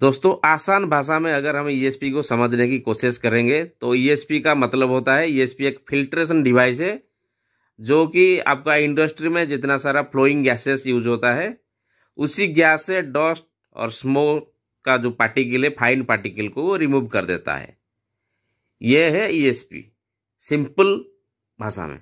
दोस्तों आसान भाषा में अगर हम ईएसपी e को समझने की कोशिश करेंगे तो ईएसपी e का मतलब होता है ईएसपी e एक फिल्ट्रेशन डिवाइस है जो कि आपका इंडस्ट्री में जितना सारा फ्लोइंग गैसेस यूज होता है उसी गैस से डस्ट और स्मोक का जो पार्टिकल है फाइन पार्टिकल को वो रिमूव कर देता है यह है ईएसपी सिंपल भाषा में